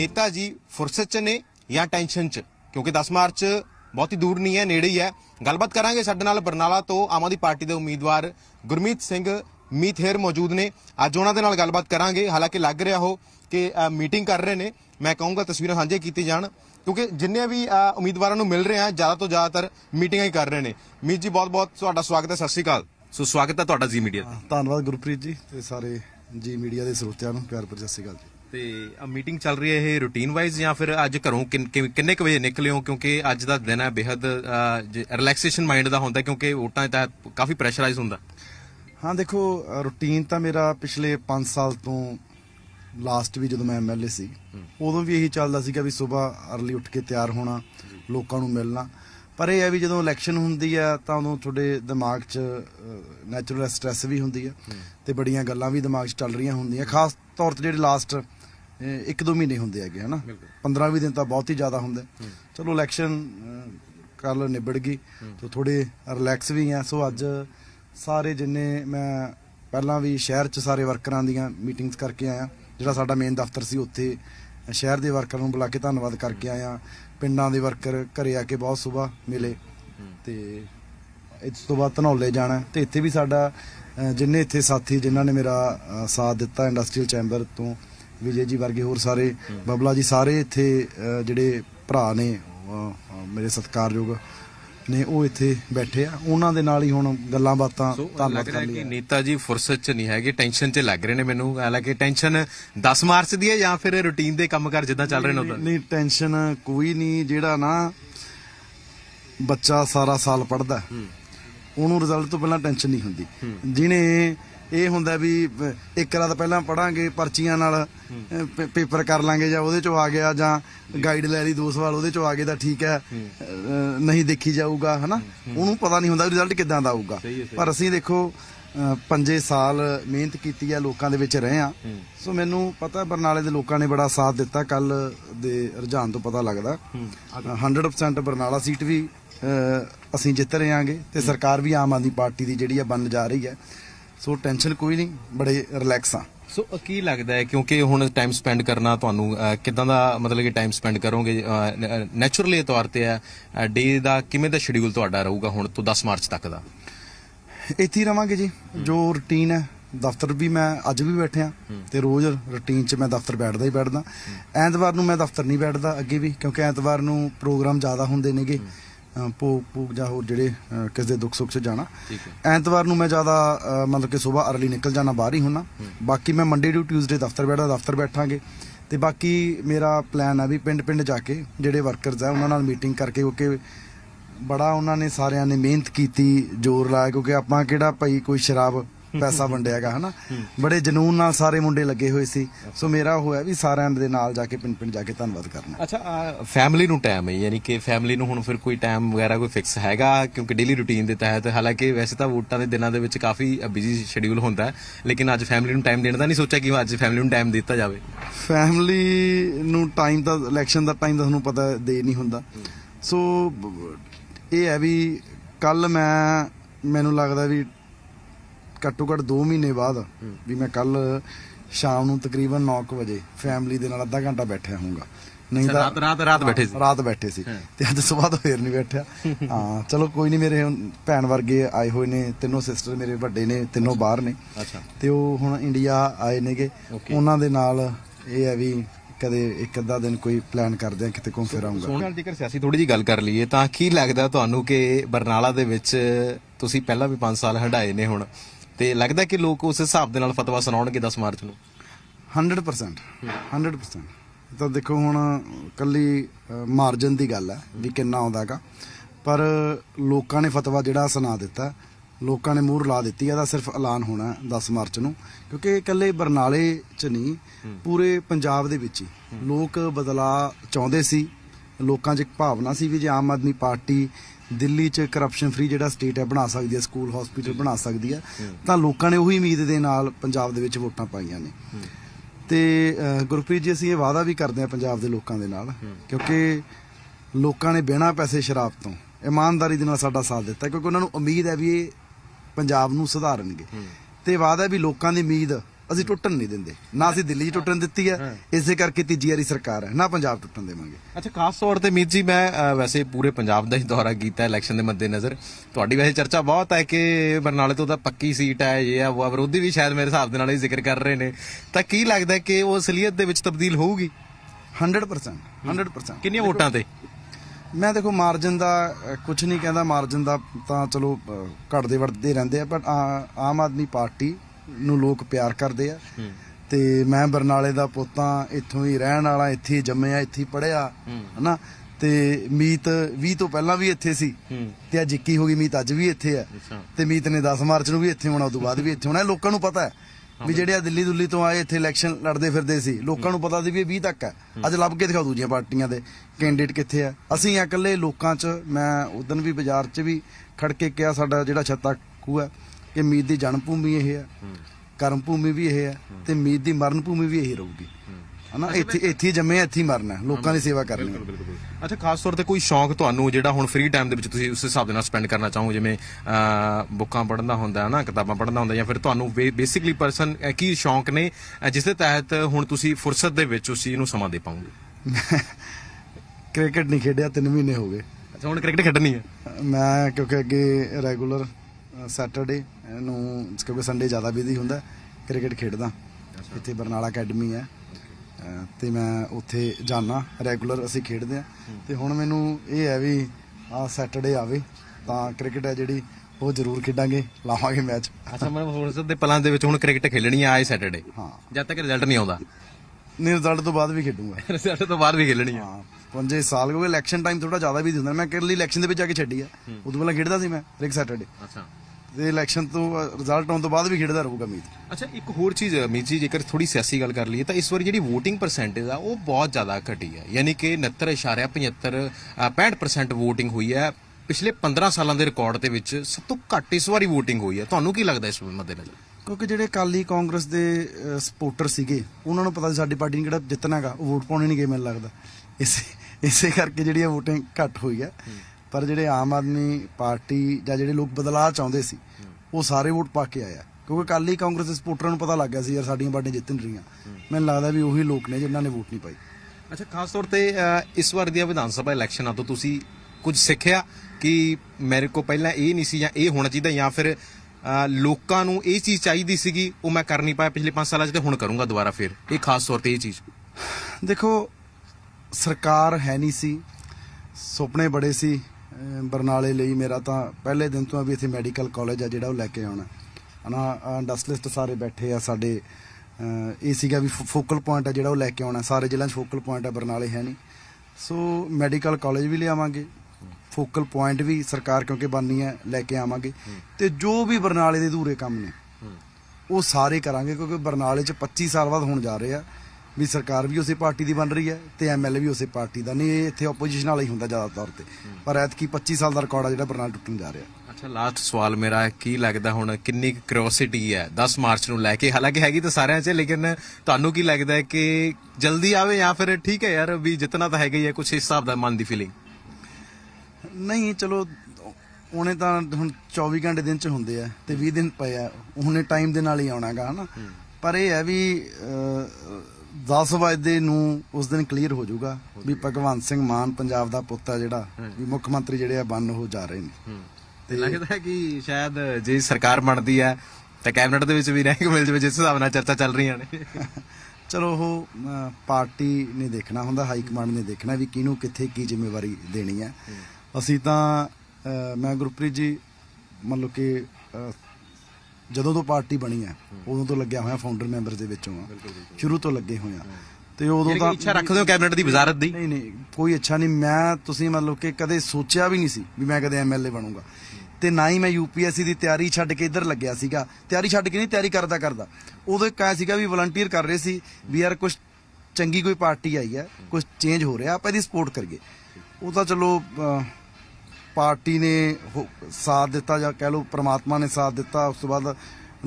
ਨੇਤਾ ਜੀ ਫੁਰਸਤ 'ਚ ਨੇ ਜਾਂ ਟੈਨਸ਼ਨ 'ਚ ਕਿਉਂਕਿ 10 ਮਾਰਚ ਬਹੁਤ ਹੀ ਦੂਰ ਨਹੀਂ ਹੈ ਨੇੜੇ ਹੀ ਹੈ ਗੱਲਬਾਤ ਕਰਾਂਗੇ ਸਾਡੇ ਨਾਲ ਬਰਨਾਲਾ ਤੋਂ ਆਮ ਆਦਮੀ ਪਾਰਟੀ ਦੇ ਉਮੀਦਵਾਰ ਗੁਰਮੀਤ ਸਿੰਘ ਮੀਥੇਰ ਮੌਜੂਦ ਨੇ ਅੱਜ ਉਹਨਾਂ ਦੇ ਨਾਲ ਗੱਲਬਾਤ ਕਰਾਂਗੇ ਹਾਲਾਂਕਿ ਲੱਗ ਰਿਹਾ ਹੋ ਕਿ ਮੀਟਿੰਗ ਕਰ ਰਹੇ ਨੇ ਮੈਂ ਕਹੂੰਗਾ ਤਸਵੀਰਾਂ ਸਾਂਝੇ ਕੀਤੀ ਜਾਣ ਕਿਉਂਕਿ ਜਿੰਨੇ ਵੀ ਉਮੀਦਵਾਰਾਂ ਨੂੰ ਮਿਲ ਰਹੇ ਆ ਜ਼ਿਆਦਾ ਤੋਂ ਜ਼ਿਆਦਾਤਰ ਮੀਟਿੰਗਾਂ ਹੀ ਕਰ ਰਹੇ ਨੇ ਮੀਤ ਜੀ ਬਹੁਤ-ਬਹੁਤ ਤੁਹਾਡਾ ਸਵਾਗਤ ਹੈ ਸਤਿ ਸ਼੍ਰੀ ਅਕਾਲ ਸੋ ਸਵਾਗਤ ਹੈ ਤੁਹਾਡਾ ਜੀ ਮੀਡੀਆ ਦਾ ਧੰਨਵਾਦ ਗੁਰਪ੍ਰੀਤ ਜੀ ਤੇ ਸਾਰੇ ਜੀ ਮੀਡੀਆ ਦੇ ਸਰੋਤਿਆਂ ਨੂੰ ਪਿਆਰ ਭਰੀ ਸਤਿ ਸ਼੍ਰੀ ਅਕਾਲ ਜੀ ਤੇ ਮੀਟਿੰਗ ਚੱਲ ਰਹੀ ਹੈ ਇਹ ਰੂਟੀਨ ਵਾਈਜ਼ ਜਾਂ ਫਿਰ ਅੱਜ ਘਰੋਂ ਕਿੰਨੇ ਕੁ ਵਜੇ ਨਿਕਲੇ ਹੋ ਕਿਉਂਕਿ ਅੱਜ ਦਾ ਦਿਨ ਹੈ ਬੇहद ਰਿਲੈਕਸੇਸ਼ਨ ਮਾਈਂਡ ਦਾ ਹੁੰਦਾ ਕਿਉਂਕਿ ਵੋਟਾਂ ਤਾਂ ਕਾਫੀ ਪ੍ਰੈਸ਼ਰਾਈਜ਼ ਹੁੰਦਾ ਹਾਂ ਦੇਖੋ ਰੂਟੀਨ ਤਾਂ ਮੇਰਾ ਪਿਛਲੇ 5 ਸਾਲ ਤੋਂ ਲਾਸਟ ਵੀ ਜਦੋਂ ਮੈਂ ਐਮਐਲਏ ਸੀ ਉਦੋਂ ਵੀ ਇਹੀ ਚੱਲਦਾ ਸੀਗਾ ਵੀ ਸਵੇਰ अर्ਲੀ ਉੱਠ ਕੇ ਤਿਆਰ ਹੋਣਾ ਲੋਕਾਂ ਨੂੰ ਮਿਲਣਾ ਪਰ ਇਹ ਹੈ ਵੀ ਜਦੋਂ ਇਲੈਕਸ਼ਨ ਹੁੰਦੀ ਆ ਤਾਂ ਉਦੋਂ ਤੁਹਾਡੇ ਦਿਮਾਗ 'ਚ ਨੈਚੁਰਲ ਸਟ੍ਰੈਸ ਵੀ ਹੁੰਦੀ ਆ ਤੇ ਬੜੀਆਂ ਗੱਲਾਂ ਵੀ ਦਿਮਾਗ 'ਚ ਚੱਲ ਰਹੀਆਂ ਹੁੰਦੀਆਂ ਖਾਸ ਤੌਰ ਤੇ ਜਿਹੜੇ ਲਾਸਟ ਇੱਕ ਦੋ ਮਹੀਨੇ ਹੁੰਦੇ ਹੈਗੇ ਹਨਾ 15 20 ਦਿਨ ਤਾਂ ਬਹੁਤ ਹੀ ਜ਼ਿਆਦਾ ਹੁੰਦਾ ਚਲੋ ਇਲੈਕਸ਼ਨ ਕੱਲ ਨਿਬੜ ਗਈ ਤੇ ਥੋੜੇ ਰਿਲੈਕਸ ਵੀ ਆ ਸੋ ਅੱਜ ਸਾਰੇ ਜਿੰਨੇ ਮੈਂ ਪਹਿਲਾਂ ਵੀ ਸ਼ਹਿਰ 'ਚ ਸਾਰੇ ਵਰਕਰਾਂ ਦੀਆਂ ਮੀਟਿੰਗਸ ਕਰਕੇ ਆਇਆ ਜਿਹੜਾ ਸਾਡਾ ਮੇਨ ਦਫ਼ਤਰ ਸੀ ਉੱਥੇ ਸ਼ਹਿਰ ਦੇ ਵਰਕਰਾਂ ਨੂੰ ਬੁਲਾ ਕੇ ਧੰਨਵਾਦ ਕਰਕੇ ਆਇਆ ਪਿੰਡਾਂ ਦੇ ਵਰਕਰ ਘਰੇ ਆ ਕੇ ਬਹੁਤ ਸੁਭਾ ਮਿਲੇ ਤੇ ਇਸ ਤੋਂ ਬਾਅਦ ਧਨੌਲੇ ਜਾਣਾ ਤੇ ਇੱਥੇ ਵੀ ਸਾਡਾ ਜਿੰਨੇ ਇੱਥੇ ਸਾਥੀ ਜਿਨ੍ਹਾਂ ਨੇ ਮੇਰਾ ਸਾਥ ਦਿੱਤਾ ਇੰਡਸਟਰੀਅਲ ਚੈਂਬਰ ਤੋਂ ਵਿਜੇ ਜੀ ਵਰਗੇ ਹੋਰ ਸਾਰੇ ਬਬਲਾ ਜੀ ਸਾਰੇ ਇੱਥੇ ਜਿਹੜੇ ਭਰਾ ਨੇ ਮੇਰੇ ਸਤਿਕਾਰਯੋਗ ਨੇ ਉਹ ਇੱਥੇ ਬੈਠੇ ਆ ਉਹਨਾਂ ਦੇ ਨਾਲ ਹੀ ਹੁਣ ਗੱਲਾਂ ਬਾਤਾਂ ਧੰਨਵਾਦ ਕਰ ਲਈ ਨੀਤਾ ਜੀ ਫੁਰਸਤ 'ਚ ਨਹੀਂ ਹੈਗੇ ਟੈਨਸ਼ਨ 'ਚ ਲੱਗ ਰਹੇ ਨੇ ਮੈਨੂੰ ਹਾਲਾਂਕਿ ਟੈਨਸ਼ਨ 10 ਮਾਰਚ ਦੀ ਹੈ ਜਾਂ ਫਿਰ ਰੁਟੀਨ ਦੇ ਕੰਮ ਕਰ ਜਿੱਦਾਂ ਚੱਲ ਰਹੇ ਨੇ ਉਦੋਂ ਨਹੀਂ ਟੈਨਸ਼ਨ ਕੋਈ ਨਹੀਂ ਜਿਹੜਾ ਨਾ ਬੱਚਾ ਸਾਰਾ ਸਾਲ ਪੜਦਾ ਉਹਨੂੰ ਰਿਜ਼ਲਟ ਤੋਂ ਪਹਿਲਾਂ ਟੈਨਸ਼ਨ ਨਹੀਂ ਹੁੰਦੀ ਜਿਹਨੇ ਇਹ ਹੁੰਦਾ ਵੀ ਇੱਕ ਰਾਤ ਪਹਿਲਾਂ ਪੜਾਂਗੇ ਪਰਚੀਆਂ ਨਾਲ ਪੇਪਰ ਕਰ ਲਾਂਗੇ ਜਾਂ ਉਹਦੇ ਚੋਂ ਆ ਗਿਆ ਜਾਂ ਗਾਈਡ ਲੈ ਲਈ ਦੋ ਸਵਾਲ ਉਹਦੇ ਚੋਂ ਆ ਗਏ ਤਾਂ ਠੀਕ ਹੈ ਨਹੀਂ ਦੇਖੀ ਜਾਊਗਾ ਹਨਾ ਉਹਨੂੰ ਪਤਾ ਨਹੀਂ ਹੁੰਦਾ ਰਿਜ਼ਲਟ ਕਿੱਦਾਂ ਦਾ ਆਊਗਾ ਪਰ ਅਸੀਂ ਦੇਖੋ ਪੰਜੇ ਸਾਲ ਮਿਹਨਤ ਕੀਤੀ ਆ ਲੋਕਾਂ ਦੇ ਵਿੱਚ ਰਹੇ ਆ ਸੋ ਮੈਨੂੰ ਪਤਾ ਬਰਨਾਲੇ ਦੇ ਲੋਕਾਂ ਨੇ ਬੜਾ ਸਾਥ ਦਿੱਤਾ ਕੱਲ ਦੇ ਰੁਝਾਨ ਤੋਂ ਪਤਾ ਲੱਗਦਾ 100% ਬਰਨਾਲਾ ਸੀਟ ਵੀ ਅਸੀਂ ਜਿੱਤ ਰਹੇ ਆਂਗੇ ਤੇ ਸਰਕਾਰ ਵੀ ਆਮ ਆਦਮੀ ਪਾਰਟੀ ਦੀ ਜਿਹੜੀ ਆ ਬਣ ਜਾ ਰਹੀ ਹੈ ਸੋ ਟੈਨਸ਼ਨ ਕੋਈ ਨਹੀਂ ਬੜੇ ਰਿਲੈਕਸ ਆ ਸੋ ਕੀ ਲੱਗਦਾ ਹੈ ਕਿਉਂਕਿ ਹੁਣ ਟਾਈਮ ਸਪੈਂਡ ਕਰਨਾ ਤੁਹਾਨੂੰ ਕਿਦਾਂ ਦਾ ਮਤਲਬ ਕਿ ਟਾਈਮ ਸਪੈਂਡ ਕਰੋਗੇ ਨੇਚਰਲੀ ਤੌਰ ਤੇ ਆ ਡੇ ਦਾ ਕਿਵੇਂ ਦਾ ਸ਼ਡਿਊਲ ਤੁਹਾਡਾ ਰਹੂਗਾ ਹੁਣ ਤੋਂ 10 ਮਾਰਚ ਤੱਕ ਦਾ ਇੱਥੇ ਰਵਾਂਗੇ ਜੀ ਜੋ ਰੁਟੀਨ ਹੈ ਦਫ਼ਤਰ ਵੀ ਮੈਂ ਅੱਜ ਵੀ ਬੈਠਿਆ ਤੇ ਰੋਜ਼ ਰੁਟੀਨ 'ਚ ਮੈਂ ਦਫ਼ਤਰ ਬੈਠਦਾ ਹੀ ਬੈਠਦਾ ਐਤਵਾਰ ਨੂੰ ਮੈਂ ਦਫ਼ਤਰ ਨਹੀਂ ਬੈਠਦਾ ਅੱਗੇ ਵੀ ਕਿਉਂਕਿ ਐਤਵਾਰ ਨੂੰ ਪ੍ਰੋਗਰਾਮ ਜ਼ਿਆਦਾ ਹੁੰਦੇ ਨੇਗੇ ਪੂ ਪੂ ਜਾਂ ਹੋਰ ਜਿਹੜੇ ਕਿਸ ਦੇ ਦੁੱਖ ਸੁੱਖ 'ਚ ਜਾਣਾ ਐਤਵਾਰ ਨੂੰ ਮੈਂ ਜ਼ਿਆਦਾ ਮਤਲਬ ਕਿ ਸਵੇਰ ਅਰਲੀ ਨਿਕਲ ਜਾਣਾ ਬਾਹਰ ਹੀ ਹੁੰਨਾ ਬਾਕੀ ਮੈਂ ਮੰਡੇ ਟੂ ਟਿਊਜ਼ਡੇ ਦਫ਼ਤਰ ਬੈਠਾ ਦਫ਼ਤਰ ਬੈਠਾਂਗੇ ਤੇ ਬਾਕੀ ਮੇਰਾ ਪਲਾਨ ਆ ਵੀ ਪਿੰਡ-ਪਿੰਡ ਜਾ ਕੇ ਜਿਹੜੇ ਵਰਕਰਸ ਆ ਉਹਨਾਂ ਨਾਲ ਮੀਟਿੰਗ ਕਰਕੇ ਕਿਉਂਕਿ ਬੜਾ ਉਹਨਾਂ ਨੇ ਸਾਰਿਆਂ ਨੇ ਮਿਹਨਤ ਕੀਤੀ ਜ਼ੋਰ ਲਾਇਆ ਕਿਉਂਕਿ ਆਪਾਂ ਕਿਹੜਾ ਭਾਈ ਕੋਈ ਸ਼ਰਾਬ ਪੈਸਾ ਵੰਡਿਆਗਾ ਹਨਾ ਬੜੇ ਜਨੂਨ ਨਾਲ ਸਾਰੇ ਮੁੰਡੇ ਲੱਗੇ ਹੋਏ ਸੀ ਸੋ ਮੇਰਾ ਹੋਇਆ ਵੀ ਸਾਰਿਆਂ ਦੇ ਨਾਲ ਜਾ ਕੇ ਪਿੰਡ ਪਿੰਡ ਜਾ ਕੇ ਧੰਨਵਾਦ ਕਰਨਾ ਅੱਛਾ ਫੈਮਿਲੀ ਨੂੰ ਟਾਈਮ ਹੈ ਯਾਨੀ ਕਿ ਫੈਮਿਲੀ ਨੂੰ ਹੁਣ ਫਿਰ ਕੋਈ ਟਾਈਮ ਵਗੈਰਾ ਕੋਈ ਫਿਕਸ ਹੈਗਾ ਕਿਉਂਕਿ ਡੇਲੀ ਰੁਟੀਨ ਦੇ ਤਹਿਤ ਹਾਲਾਂਕਿ ਵੈਸੇ ਤਾਂ ਵੋਟਾਂ ਦੇ ਦਿਨਾਂ ਦੇ ਵਿੱਚ ਕਾਫੀ ਬਿਜ਼ੀ ਸ਼ਡਿਊਲ ਹੁੰਦਾ ਹੈ ਲੇਕਿਨ ਅੱਜ ਫੈਮਿਲੀ ਨੂੰ ਟਾਈਮ ਦੇਣ ਦਾ ਨਹੀਂ ਸੋਚਿਆ ਕਿ ਅੱਜ ਫੈਮਿਲੀ ਨੂੰ ਟਾਈਮ ਦਿੱਤਾ ਜਾਵੇ ਫੈਮਿਲੀ ਨੂੰ ਟਾਈਮ ਦਾ ਇਲੈਕਸ਼ਨ ਦਾ ਟਾਈਮ ਦਾ ਤੁਹਾਨੂੰ ਪਤਾ ਦੇ ਨਹੀਂ ਹੁੰਦਾ ਸੋ ਇਹ ਹੈ ਵੀ ਕੱਲ ਮੈਂ ਮੈਨੂੰ ਲੱਗਦਾ ਵੀ ਘੱਟੋ ਘੱਟ 2 ਮਹੀਨੇ ਬਾਅਦ ਵੀ ਮੈਂ ਕੱਲ ਸ਼ਾਮ ਨੂੰ ਤਕਰੀਬਨ 9:00 ਵਜੇ ਫੈਮਿਲੀ ਦੇ ਨਾਲ ਅੱਧਾ ਘੰਟਾ ਬੈਠਿਆ ਹੋਊਗਾ ਨਹੀਂ ਤਾਂ ਰਾਤ ਰਾਤ ਰਾਤ ਬੈਠੇ ਸੀ ਰਾਤ ਬੈਠੇ ਸੀ ਤੇ ਅੱਜ ਸਵੇਰ ਤੋਂ ਫੇਰ ਨਹੀਂ ਬੈਠਿਆ ਹਾਂ ਚਲੋ ਕੋਈ ਨਹੀਂ ਮੇਰੇ ਭੈਣ ਵਰਗੇ ਆਏ ਹੋਏ ਨੇ ਤਿੰਨੋਂ ਸਿਸਟਰ ਮੇਰੇ ਵੱਡੇ ਨੇ ਤਿੰਨੋਂ ਬਾਹਰ ਨੇ ਅੱਛਾ ਤੇ ਉਹ ਹੁਣ ਇੰਡੀਆ ਆਏ ਨੇਗੇ ਉਹਨਾਂ ਦੇ ਨਾਲ ਇਹ ਹੈ ਵੀ ਕਦੇ ਇੱਕ ਅੱਧਾ ਦਿਨ ਕੋਈ ਪਲਾਨ ਕਰਦੇ ਆ ਕਿਤੇ ਘੁੰਮ ਫਿਰ ਆਉਂਗਾ ਸੋਹਣਾ ਜੇਕਰ ਸਿਆਸੀ ਥੋੜੀ ਜੀ ਗੱਲ ਕਰ ਲਈਏ ਤਾਂ ਕੀ ਲੱਗਦਾ ਤੁਹਾਨੂੰ ਕਿ ਬਰਨਾਲਾ ਦੇ ਵਿੱਚ ਤੁਸੀਂ ਪਹਿਲਾਂ ਵੀ 5 ਸਾਲ ਹੰਡਾਏ ਨੇ ਹੁਣ ਤੇ ਲੱਗਦਾ ਕਿ ਲੋਕ ਉਸ ਹਿਸਾਬ ਦੇ ਨਾਲ ਫਤਵਾ ਸੁਣਾਉਣਗੇ 10 ਮਾਰਚ ਨੂੰ 100% 100% ਤਾਂ ਦੇਖੋ ਹੁਣ ਕੱਲੀ ਮਾਰਜਨ ਦੀ ਗੱਲ ਹੈ ਵੀ ਕਿੰਨਾ ਆਉਂਦਾਗਾ ਪਰ ਲੋਕਾਂ ਨੇ ਫਤਵਾ ਜਿਹੜਾ ਸੁਣਾ ਦਿੱਤਾ ਲੋਕਾਂ ਨੇ ਮੂਹਰ ਲਾ ਦਿੱਤੀ ਇਹਦਾ ਸਿਰਫ ਐਲਾਨ ਹੋਣਾ 10 ਮਾਰਚ ਨੂੰ ਕਿਉਂਕਿ ਇਕੱਲੇ ਬਰਨਾਲੇ ਚ ਨਹੀਂ ਪੂਰੇ ਪੰਜਾਬ ਦੇ ਵਿੱਚ ਹੀ ਲੋਕ ਬਦਲਾ ਚਾਹੁੰਦੇ ਸੀ ਲੋਕਾਂ 'ਚ ਇੱਕ ਭਾਵਨਾ ਸੀ ਵੀ ਜੇ ਆਮ ਆਦਮੀ ਪਾਰਟੀ ਦਿੱਲੀ 'ਚ ਕਰਪਸ਼ਨ ਫ੍ਰੀ ਜਿਹੜਾ ਸਟੇਟ ਹੈ ਬਣਾ ਸਕਦੀ ਹੈ ਸਕੂਲ ਹਸਪੀਟਲ ਬਣਾ ਸਕਦੀ ਹੈ ਤਾਂ ਲੋਕਾਂ ਨੇ ਉਹੀ ਉਮੀਦ ਦੇ ਨਾਲ ਪੰਜਾਬ ਦੇ ਵਿੱਚ ਵੋਟਾਂ ਪਾਈਆਂ ਨੇ ਤੇ ਗੁਰਪ੍ਰੀਤ ਜੀ ਅਸੀਂ ਇਹ ਵਾਅਦਾ ਵੀ ਕਰਦੇ ਹਾਂ ਪੰਜਾਬ ਦੇ ਲੋਕਾਂ ਦੇ ਨਾਲ ਕਿਉਂਕਿ ਲੋਕਾਂ ਨੇ ਬਿਨਾਂ ਪੈਸੇ ਸ਼ਰਾਬ ਤੋਂ ਇਮਾਨਦਾਰੀ ਦੇ ਨਾਲ ਸਾਡਾ ਸਾਥ ਦਿੱਤਾ ਕਿਉਂਕਿ ਉਹਨਾਂ ਨੂੰ ਉਮੀਦ ਹੈ ਵੀ ਇਹ ਪੰਜਾਬ ਨੂੰ ਸੁਧਾਰਨਗੇ ਤੇ ਵਾਅਦਾ ਵੀ ਲੋਕਾਂ ਦੀ ਉਮੀਦ ਅਸੀਂ ਟੁੱਟਣ ਨਹੀਂ ਦਿੰਦੇ ਨਾ ਅਸੀਂ ਦਿੱਲੀ ਟੁੱਟਣ ਦਿੱਤੀ ਹੈ ਇਸੇ ਕਰਕੇ ਤੀਜੀ ਵਾਰੀ ਸਰਕਾਰ ਹੈ ਨਾ ਪੰਜਾਬ ਟੁੱਟਣ ਦੇਵਾਂਗੇ ਅੱਛਾ ਖਾਸ ਤੌਰ ਤੇ ਮੀਤ ਜੀ ਮੈਂ ਵੈਸੇ ਪੂਰੇ ਪੰਜਾਬ ਦਾ ਹੀ ਦੌਰਾ ਕੀਤਾ ਇਲੈਕਸ਼ਨ ਦੇ ਮੱਦੇ ਨਜ਼ਰ ਤੁਹਾਡੀ ਵੈਸੇ ਚਰਚਾ ਬਹੁਤ ਹੈ ਕਿ ਬਰਨਾਲੇ ਤੋਂ ਤਾਂ ਪੱਕੀ ਸੀਟ ਹੈ ਇਹ ਆ ਉਹ ਵਿਰੋਧੀ ਵੀ ਸ਼ਾਇਦ ਮੇਰੇ ਹਿਸਾਬ ਦੇ ਨਾਲ ਹੀ ਜ਼ਿਕਰ ਕਰ ਰਹੇ ਨੇ ਤਾਂ ਕੀ ਲੱਗਦਾ ਕਿ ਉਹ ਅਸਲੀਅਤ ਦੇ ਵਿੱਚ ਤਬਦੀਲ ਹੋਊਗੀ 100% 100% ਕਿੰਨੀਆਂ ਵੋਟਾਂ ਤੇ ਮੈਂ ਦੇਖੋ ਮਾਰਜਨ ਦਾ ਕੁਝ ਨਹੀਂ ਕਹਿੰਦਾ ਮਾਰਜਨ ਦਾ ਤਾਂ ਚਲੋ ਘਟਦੇ ਵੜਦੇ ਰਹਿੰਦੇ ਆ ਪਰ ਆਮ ਆਦਮੀ ਪਾਰਟੀ ਨੂੰ ਲੋਕ ਪਿਆਰ ਕਰਦੇ ਆ ਤੇ ਮੈਂ ਬਰਨਾਲੇ ਦਾ ਪੋਤਾ ਇੱਥੋਂ ਹੀ ਰਹਿਣ ਵਾਲਾ ਇੱਥੇ ਹੀ ਜੰਮਿਆ ਇੱਥੇ ਹੀ ਪੜਿਆ ਹਨਾ ਤੇ ਮੀਤ 20 ਤੋਂ ਪਹਿਲਾਂ ਵੀ ਇੱਥੇ ਸੀ ਤੇ ਅੱਜ 21 ਹੋ ਗਈ ਮੀਤ ਅੱਜ ਵੀ ਇੱਥੇ ਆ ਤੇ ਮੀਤ ਨੇ 10 ਮਾਰਚ ਨੂੰ ਵੀ ਇੱਥੇ ਹੋਣਾ ਉਸ ਤੋਂ ਬਾਅਦ ਵੀ ਇੱਥੇ ਹੋਣਾ ਲੋਕਾਂ ਨੂੰ ਪਤਾ ਹੈ ਵੀ ਜਿਹੜੇ ਆ ਦਿੱਲੀ ਦੁੱਲੀ ਤੋਂ ਆਏ ਇੱਥੇ ਇਲੈਕਸ਼ਨ ਲੜਦੇ ਫਿਰਦੇ ਸੀ ਲੋਕਾਂ ਨੂੰ ਪਤਾ ਸੀ ਵੀ ਇਹ 20 ਤੱਕ ਆ ਅੱਜ ਲੱਭ ਕੇ ਦਿਖਾ ਦੂਜੀਆਂ ਪਾਰਟੀਆਂ ਦੇ ਕੈਂਡੀਡੇਟ ਕਿੱਥੇ ਆ ਅਸੀਂ ਆ ਇਕੱਲੇ ਲੋਕਾਂ 'ਚ ਮੈਂ ਉਦੋਂ ਵੀ ਬਾਜ਼ਾਰ 'ਚ ਵੀ ਖੜ ਕੇ ਕਿਹਾ ਸਾਡਾ ਜਿਹੜਾ ਛੱਤਾ ਕੂ ਹੈ ਕਿ ਮੀਤ ਦੀ ਜਨਮ ਭੂਮੀ ਇਹ ਹੈ ਕਰਮ ਭੂਮੀ ਵੀ ਇਹ ਹੈ ਤੇ ਮੀਤ ਦੀ ਮਰਨ ਭੂਮੀ ਵੀ ਇਹ ਰਹੂਗੀ ਹਨਾ ਇੱਥੇ ਇੱਥੇ ਜੰਮੇ ਇੱਥੇ ਮਰਨਾ ਲੋਕਾਂ ਦੀ ਸੇਵਾ ਕਰਨੀ ਅੱਛਾ ਖਾਸ ਤੌਰ ਤੇ ਕੋਈ ਸ਼ੌਂਕ ਤੁਹਾਨੂੰ ਜਿਹੜਾ ਹੁਣ ਫ੍ਰੀ ਟਾਈਮ ਦੇ ਵਿੱਚ ਤੁਸੀਂ ਉਸ ਹਿਸਾਬ ਦੇ ਨਾਲ ਸਪੈਂਡ ਕਰਨਾ ਚਾਹੋ ਜਿਵੇਂ ਬੁੱਕਾਂ ਪੜ੍ਹਨ ਦਾ ਹੁੰਦਾ ਹੈ ਨਾ ਕਿਤਾਬਾਂ ਪੜ੍ਹਨ ਦਾ ਹੁੰਦਾ ਜਾਂ ਫਿਰ ਤੁਹਾਨੂੰ ਬੇਸਿਕਲੀ ਪਰਸਨ ਕੀ ਸ਼ੌਂਕ ਨੇ ਜਿਸ ਦੇ ਤਹਿਤ ਹੁਣ ਤੁਸੀਂ ਫੁਰਸਤ ਦੇ ਵਿੱਚ ਉਸ ਚੀਜ਼ ਨੂੰ ਸਮਾਂ ਦੇ ਪਾਉਂਗੇ ਕ੍ਰਿਕਟ ਨਹੀਂ ਖੇਡਿਆ 3 ਮਹੀਨੇ ਹੋ ਗਏ ਅੱਛਾ ਹੁਣ ਕ੍ਰਿਕਟ ਖੇਡਣੀ ਹੈ ਮੈਂ ਕਿਉਂਕਿ ਅੱਗੇ ਰੈਗੂਲਰ ਸੈਟਰਡੇ ਨੂੰ ਕਿਉਂਕਿ ਸੰਡੇ ਜ਼ਿਆਦਾ ਬਿਜ਼ੀ ਹੁੰਦਾ ਕ੍ਰਿਕਟ ਖੇਡਦਾ ਇੱਥੇ ਬਰਨਾਲਾ ਅਕੈਡਮੀ ਹੈ ਤੇ ਮੈਂ ਉੱਥੇ ਜਾਣਾ ਰੈਗੂਲਰ ਅਸੀਂ ਖੇਡਦੇ ਆ ਤੇ ਹੁਣ ਮੈਨੂੰ ਇਹ ਹੈ ਵੀ ਆ ਸੈਟਰਡੇ ਆਵੇ ਤਾਂ ਕ੍ਰਿਕਟ ਹੈ ਜਿਹੜੀ ਉਹ ਜ਼ਰੂਰ ਖੇਡਾਂਗੇ ਲਾਵਾਂਗੇ ਮੈਚ ਅੱਛਾ ਮੈਂ ਹੋਰ ਦੇ ਪਲਾਂ ਦੇ ਵਿੱਚ ਹੁਣ ਕ੍ਰਿਕਟ ਖੇਡਣੀ ਆ ਆਏ ਸੈਟਰਡੇ ਹਾਂ ਜਦ ਤੱਕ ਰਿਜ਼ਲਟ ਨਹੀਂ ਆਉਂਦਾ ਨਹੀਂ ਰਿਜ਼ਲਟ ਤੋਂ ਬਾਅਦ ਵੀ ਖੇਡੂਗਾ ਰਿਜ਼ਲਟ ਤੋਂ ਬਾਅਦ ਵੀ ਖੇਡਣੀ ਆ ਹਾਂ ਪੰਜੇ ਸਾਲ ਕੋਈ ਇਲੈਕਸ਼ਨ ਟਾਈਮ ਥੋੜਾ ਜ਼ਿਆਦਾ ਵੀ ਹੁੰਦਾ ਮੈਂ ਕਿਰਲੀ ਇਲੈਕਸ਼ਨ ਦੇ ਵਿੱਚ ਜਾ ਕੇ ਛੱਡੀ ਆ ਉਦੋਂ ਪਹਿਲਾਂ ਖੇਡਦਾ ਸੀ ਮੈਂ ਰਿਕ ਸੈਟਰਡੇ ਅੱਛਾ ਤੇ ਇਲੈਕਸ਼ਨ ਤੋਂ ਰਿਜ਼ਲਟ ਆਉਣ ਤੋਂ ਬਾਅਦ ਵੀ ਖੇਡਦਾ ਰਹੂਗਾ ਮੀਤ ਅੱਛਾ ਇੱਕ ਹੋਰ ਚੀਜ਼ ਮੀਤ ਜੀ ਜੇਕਰ ਥੋੜੀ ਸਿਆਸੀ ਗੱਲ ਕਰ ਲਈਏ ਤਾਂ ਇਸ ਵਾਰ ਜਿਹੜੀ VOTING ਪਰਸੈਂਟੇਜ ਆ ਉਹ ਬਹੁਤ ਜ਼ਿਆਦਾ ਘਟੀ ਹੈ ਯਾਨੀ ਕਿ 69.75 65% VOTING ਹੋਈ ਹੈ ਪਿਛਲੇ 15 ਸਾਲਾਂ ਦੇ ਰਿਕਾਰਡ ਦੇ ਵਿੱਚ ਸਭ ਤੋਂ ਘੱਟ ਇਸ ਵਾਰੀ VOTING ਹੋਈ ਹੈ ਤੁਹਾਨੂੰ ਕੀ ਲੱਗਦਾ ਇਸ ਮੱਦੇਨਜ਼ਰ ਕਿਉਂਕਿ ਜਿਹੜੇ ਕਾਲੀ ਕਾਂਗਰਸ ਦੇ ਸਪੋਰਟਰ ਸੀਗੇ ਉਹਨਾਂ ਨੂੰ ਪਤਾ ਸੀ ਸਾਡੀ ਪਾਰਟੀ ਨੇ ਕਿਹੜਾ ਜਿੱਤਣਾਗਾ ਉਹ ਵੋਟ ਪਾਉਣੇ ਨਹੀਂ ਗਏ ਮੈਨੂੰ ਲੱਗਦਾ ਇਸੇ ਇਸੇ ਕਰਕੇ ਜਿਹੜੀ ਆ VOTING ਘੱਟ ਹੋਈ ਹੈ ਪਰ ਜਿਹੜੇ ਆਮ ਆਦਮੀ ਪਾਰਟੀ ਜਾਂ ਜਿਹੜੇ ਲੋਕ ਬਦਲਾਅ ਚਾਹੁੰਦੇ ਸੀ ਉਹ ਸਾਰੇ ਵੋਟ ਪਾ ਕੇ ਆਇਆ ਕਿਉਂਕਿ ਕੱਲ ਹੀ ਕਾਂਗਰਸ ਦੇ ਸਪੋਰਟਰਾਂ ਨੂੰ ਪਤਾ ਲੱਗ ਗਿਆ ਸੀ ਯਾਰ ਸਾਡੀਆਂ ਪਾਰਟੀਆਂ ਜਿੱਤ ਨਹੀਂ ਰਹੀਆਂ ਮੈਨੂੰ ਲੱਗਦਾ ਵੀ ਉਹੀ ਲੋਕ ਨੇ ਜਿਨ੍ਹਾਂ ਨੇ ਵੋਟ ਨਹੀਂ ਪਾਈ ਅੱਛਾ ਖਾਸ ਤੌਰ ਤੇ ਇਸ ਵਾਰ ਦੀਆਂ ਵਿਧਾਨ ਸਭਾ ਇਲੈਕਸ਼ਨਾਂ ਤੋਂ ਤੁਸੀਂ ਕੁਝ ਸਿੱਖਿਆ ਕਿ ਮੇਰੇ ਕੋ ਪਹਿਲਾਂ ਇਹ ਨਹੀਂ ਸੀ ਜਾਂ ਇਹ ਹੋਣਾ ਚਾਹੀਦਾ ਜਾਂ ਫਿਰ ਲੋਕਾਂ ਨੂੰ ਇਹ ਚੀਜ਼ ਚਾਹੀਦੀ ਸੀਗੀ ਉਹ ਮੈਂ ਕਰ ਨਹੀਂ ਪਾਇਆ ਪਿਛਲੇ 5 ਸਾਲਾਂ 'ਚ ਤੇ ਹੁਣ ਕਰੂੰਗਾ ਦੁਬਾਰਾ ਫਿਰ ਇਹ ਖਾਸ ਤੌਰ ਤੇ ਇਹ ਚੀਜ਼ ਦੇਖੋ ਸਰਕਾਰ ਹੈ ਨਹੀਂ ਸੀ ਸੁਪਨੇ ਬੜੇ ਸੀ ਬਰਨਾਲੇ ਲਈ ਮੇਰਾ ਤਾਂ ਪਹਿਲੇ ਦਿਨ ਤੋਂ ਵੀ ਇੱਥੇ ਮੈਡੀਕਲ ਕਾਲਜ ਆ ਜਿਹੜਾ ਉਹ ਲੈ ਕੇ ਆਉਣਾ ਹਨਾ ਇੰਡਸਟਰੀਸਟ ਸਾਰੇ ਬੈਠੇ ਆ ਸਾਡੇ ਇਹ ਸੀਗਾ ਵੀ ਫੋਕਲ ਪੁਆਇੰਟ ਆ ਜਿਹੜਾ ਉਹ ਲੈ ਕੇ ਆਉਣਾ ਸਾਰੇ ਜ਼ਿਲ੍ਹਿਆਂ 'ਚ ਫੋਕਲ ਪੁਆਇੰਟ ਆ ਬਰਨਾਲੇ ਹੈ ਨਹੀਂ ਸੋ ਮੈਡੀਕਲ ਕਾਲਜ ਵੀ ਲਿਆਵਾਂਗੇ ਫੋਕਲ ਪੁਆਇੰਟ ਵੀ ਸਰਕਾਰ ਕਿਉਂਕਿ ਬਣਨੀ ਹੈ ਲੈ ਕੇ ਆਵਾਂਗੇ ਤੇ ਜੋ ਵੀ ਬਰਨਾਲੇ ਦੇ ਦੂਰੇ ਕੰਮ ਨੇ ਉਹ ਸਾਰੇ ਕਰਾਂਗੇ ਕਿਉਂਕਿ ਬਰਨਾਲੇ 'ਚ 25 ਸਾਲ ਬਾਅਦ ਹੋਣ ਜਾ ਰਹੇ ਆ ਵੀ ਸਰਕਾਰ ਵੀ ਉਸੇ ਪਾਰਟੀ ਦੀ ਬਣ ਰਹੀ ਹੈ ਤੇ ਐਮਐਲਏ ਵੀ ਉਸੇ ਪਾਰਟੀ ਦਾ ਨਹੀਂ ਇੱਥੇ ਆਪੋਜੀਸ਼ਨ ਵਾਲਾ ਹੀ ਹੁੰਦਾ ਜ਼ਿਆਦਾ ਤੌਰ ਤੇ ਪਰ ਐਤਕੀ 25 ਸਾਲ ਦਾ ਰਿਕਾਰਡ ਆ ਜਿਹੜਾ ਬਰਨਾਲ ਟੁੱਟਣ ਜਾ ਰਿਹਾ ਅੱਛਾ ਲਾਸਟ ਸਵਾਲ ਮੇਰਾ ਹੈ ਕੀ ਲੱਗਦਾ ਹੁਣ ਕਿੰਨੀ ਕਿਉਰਿਓਸਿਟੀ ਹੈ 10 ਮਾਰਚ ਨੂੰ ਲੈ ਕੇ ਹਾਲਾਂਕਿ ਹੈਗੀ ਤਾਂ ਸਾਰਿਆਂ 'ਚ ਲੇਕਿਨ ਤੁਹਾਨੂੰ ਕੀ ਲੱਗਦਾ ਹੈ ਕਿ ਜਲਦੀ ਆਵੇ ਜਾਂ ਫਿਰ ਠੀਕ ਹੈ ਯਾਰ ਵੀ ਜਿੰਨਾ ਤਾਂ ਹੈਗਾ ਹੀ ਹੈ ਕੁਝ ਇਸ ਹਿਸਾਬ ਦਾ ਮਨ ਦੀ ਫੀਲਿੰਗ ਨਹੀਂ ਚਲੋ ਉਹਨੇ ਤਾਂ ਹੁਣ 24 ਘੰਟੇ ਦਿਨ ਚ ਹੁੰਦੇ ਆ ਤੇ 20 ਦਿਨ ਪਏ ਆ ਉਹਨੇ ਟਾਈਮ ਦੇ ਨਾਲ ਹੀ ਆਉਣਾਗਾ ਹਨਾ ਪਰ ਇਹ ਹੈ ਵੀ 10 ਵਜੇ ਨੂੰ ਉਸ ਦਿਨ ਕਲੀਅਰ ਹੋ ਜਾਊਗਾ ਵੀ ਭਗਵੰਤ ਸਿੰਘ ਮਾਨ ਪੰਜਾਬ ਦਾ ਪੁੱਤ ਆ ਜਿਹੜਾ ਵੀ ਮੁੱਖ ਮੰਤਰੀ ਜਿਹੜੇ ਆ ਬਣ ਹੋ ਜਾ ਰਹੇ ਨੇ ਤੇ ਲੱਗਦਾ ਹੈ ਕਿ ਸ਼ਾਇਦ ਜੇ ਸਰਕਾਰ ਬਣਦੀ ਹੈ ਤਾਂ ਕੈਬਨਿਟ ਦੇ ਵਿੱਚ ਵੀ ਰਹਿ ਕੇ ਮਿਲ ਜਵੇ ਜਿਸ ਹਿਸਾਬ ਨਾਲ ਚਰਚਾ ਚੱਲ ਰਹੀਆਂ ਨੇ ਚਲੋ ਉਹ ਪਾਰਟੀ ਨੇ ਦੇਖਣਾ ਹੁੰਦਾ ਹਾਈ ਕਮਾਂਡ ਨੇ ਦੇਖਣਾ ਵੀ ਕਿਹਨੂੰ ਕਿੱਥੇ ਕੀ ਜ਼ਿੰਮੇਵਾਰੀ ਦੇਣੀ ਹੈ ਅਸੀਂ ਤਾਂ ਮੈਂ ਗੁਰਪ੍ਰੀਤ ਜੀ ਮੰਨ ਲਓ ਕਿ ਜਦੋਂ ਤੋਂ ਪਾਰਟੀ ਬਣੀ ਹੈ ਉਦੋਂ ਤੋਂ ਲੱਗਿਆ ਹੋਇਆ ਫਾਊਂਡਰ ਮੈਂਬਰ ਦੇ ਵਿੱਚੋਂ ਆ ਸ਼ੁਰੂ ਤੋਂ ਲੱਗੇ ਹੋਏ ਆ ਤੇ ਉਦੋਂ ਤਾਂ ਇੱਛਾ ਰੱਖਦੇ ਹੋ ਕੈਬਨਿਟ ਦੀ ਵਜ਼ਾਰਤ ਦੀ ਨਹੀਂ ਨਹੀਂ ਕੋਈ ਇੱਛਾ ਨਹੀਂ ਮੈਂ ਤੁਸੀਂ ਮਤਲਬ ਕਿ ਕਦੇ ਸੋਚਿਆ ਵੀ ਨਹੀਂ ਸੀ ਵੀ ਮੈਂ ਕਦੇ ਐਮਐਲਏ ਬਣੂੰਗਾ ਤੇ ਨਾ ਹੀ ਮੈਂ ਯੂਪੀਐਸਸੀ ਦੀ ਤਿਆਰੀ ਛੱਡ ਕੇ ਇੱਧਰ ਲੱਗਿਆ ਸੀਗਾ ਤਿਆਰੀ ਛੱਡ ਕੇ ਨਹੀਂ ਤਿਆਰੀ ਕਰਦਾ ਕਰਦਾ ਉਦੋਂ ਇੱਕ ਆਇਆ ਸੀਗਾ ਵੀ ਵਲੰਟੀਅਰ ਕਰ ਰਹੇ ਸੀ ਵੀ ਯਾਰ ਕੁਝ ਚੰਗੀ ਕੋਈ ਪਾਰਟੀ ਆਈ ਹੈ ਕੁਝ ਚੇਂਜ ਹੋ ਰਿਹਾ ਆਪਾਂ ਇਹਦੀ ਸਪੋਰਟ ਕਰੀਏ ਉਹ ਤਾਂ ਚਲੋ ਪਾਰਟੀ ਨੇ ਸਾਥ ਦਿੱਤਾ ਜਾਂ ਕਹਿ ਲਓ ਪ੍ਰਮਾਤਮਾ ਨੇ ਸਾਥ ਦਿੱਤਾ ਉਸ ਤੋਂ ਬਾਅਦ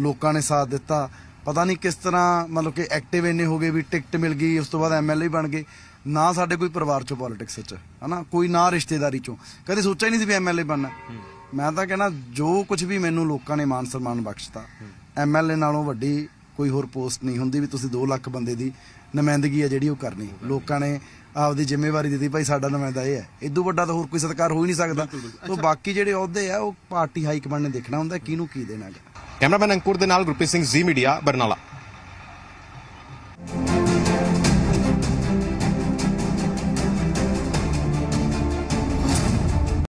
ਲੋਕਾਂ ਨੇ ਸਾਥ ਦਿੱਤਾ ਪਤਾ ਨਹੀਂ ਕਿਸ ਤਰ੍ਹਾਂ ਮਤਲਬ ਕਿ ਐਕਟਿਵ ਇੰਨੇ ਹੋ ਗਏ ਵੀ ਟਿਕਟ ਮਿਲ ਗਈ ਉਸ ਤੋਂ ਬਾਅਦ ਐਮਐਲਏ ਬਣ ਗਏ ਨਾ ਸਾਡੇ ਕੋਈ ਪਰਿਵਾਰ ਚੋਂ ਪੋਲਿਟਿਕਸ ਚ ਹਨਾ ਕੋਈ ਨਾ ਰਿਸ਼ਤੇਦਾਰੀ ਚੋਂ ਕਦੇ ਸੋਚਿਆ ਨਹੀਂ ਸੀ ਵੀ ਐਮਐਲਏ ਬਣਨਾ ਮੈਂ ਤਾਂ ਕਹਿੰਦਾ ਜੋ ਕੁਝ ਵੀ ਮੈਨੂੰ ਲੋਕਾਂ ਨੇ ਮਾਨ ਸਨਮਾਨ ਬਖਸ਼ਤਾ ਐਮਐਲਏ ਨਾਲੋਂ ਵੱਡੀ ਕੋਈ ਹੋਰ ਪੋਸਟ ਨਹੀਂ ਹੁੰਦੀ ਵੀ ਤੁਸੀਂ 2 ਲੱਖ ਬੰਦੇ ਦੀ ਨਮਾਇੰਦਗੀ ਆ ਜਿਹੜੀ ਉਹ ਕਰਨੀ ਲੋਕਾਂ ਨੇ ਆਪਦੀ ਜ਼ਿੰਮੇਵਾਰੀ ਦਿੱਤੀ ਭਾਈ ਸਾਡਾ ਨਮਾਇੰਦਾ ਇਹ ਹੈ ਇਦੋਂ ਵੱਡਾ ਤਾਂ ਹੋਰ ਕੋਈ ਸਤਕਾਰ ਹੋ ਹੀ ਨਹੀਂ ਸਕਦਾ ਤੋਂ ਬਾਕੀ ਜਿਹੜੇ ਅਹੁਦੇ ਆ ਉਹ ਪਾਰਟੀ ਹਾਈ ਕਮਾਂਡ ਨੇ ਦੇਖਣਾ ਹੁੰਦਾ ਕਿਹਨੂੰ ਕੀ ਦੇਣਾ ਹੈ ਕੈਮਰਾਮੈਨ ਅੰਕੁਰ ਦੇ ਨਾਲ ਗੁਰਪ੍ਰੀਤ ਸਿੰਘ ਜ਼ੀ ਮੀਡੀਆ ਬਰਨਾਲਾ